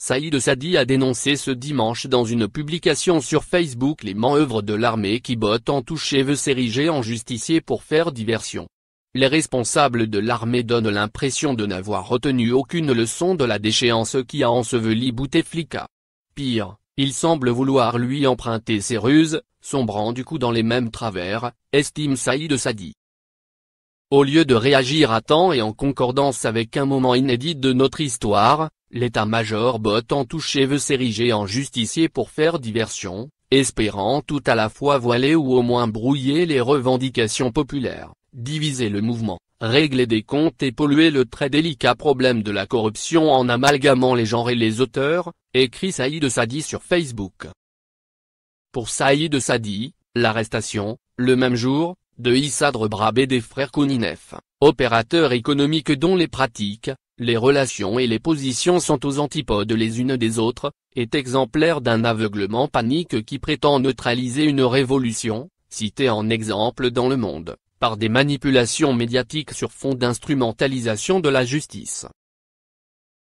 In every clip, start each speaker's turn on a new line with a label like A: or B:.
A: Saïd Sadi a dénoncé ce dimanche dans une publication sur Facebook les manœuvres de l'armée qui botte en touche et veut s'ériger en justicier pour faire diversion. Les responsables de l'armée donnent l'impression de n'avoir retenu aucune leçon de la déchéance qui a enseveli Bouteflika. Pire, il semble vouloir lui emprunter ses ruses, sombrant du coup dans les mêmes travers, estime Saïd Sadi. Au lieu de réagir à temps et en concordance avec un moment inédit de notre histoire, l'état-major en touché veut s'ériger en justicier pour faire diversion, espérant tout à la fois voiler ou au moins brouiller les revendications populaires, diviser le mouvement, régler des comptes et polluer le très délicat problème de la corruption en amalgamant les genres et les auteurs, écrit Saïd Sadi sur Facebook. Pour Saïd Sadi, l'arrestation, le même jour, de Issadre Brab des frères Kouninef, opérateurs économiques dont les pratiques, les relations et les positions sont aux antipodes les unes des autres, est exemplaire d'un aveuglement panique qui prétend neutraliser une révolution, citée en exemple dans le monde, par des manipulations médiatiques sur fond d'instrumentalisation de la justice.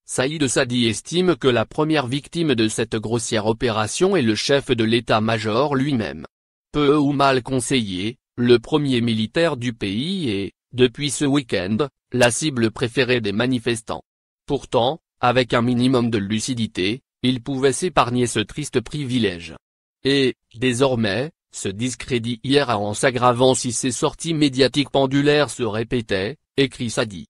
A: Saïd Sadi estime que la première victime de cette grossière opération est le chef de l'état-major lui-même. Peu ou mal conseillé, le premier militaire du pays est, depuis ce week-end, la cible préférée des manifestants. Pourtant, avec un minimum de lucidité, ils pouvaient s'épargner ce triste privilège. Et, désormais, ce discrédit hier en s'aggravant si ces sorties médiatiques pendulaires se répétaient, écrit Sadi.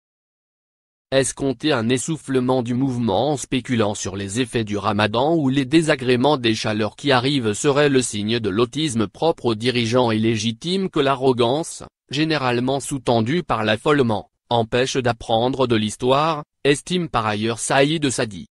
A: compter un essoufflement du mouvement en spéculant sur les effets du ramadan ou les désagréments des chaleurs qui arrivent serait le signe de l'autisme propre aux dirigeants illégitimes que l'arrogance généralement sous-tendu par l'affolement, empêche d'apprendre de l'histoire, estime par ailleurs Saïd Sadi.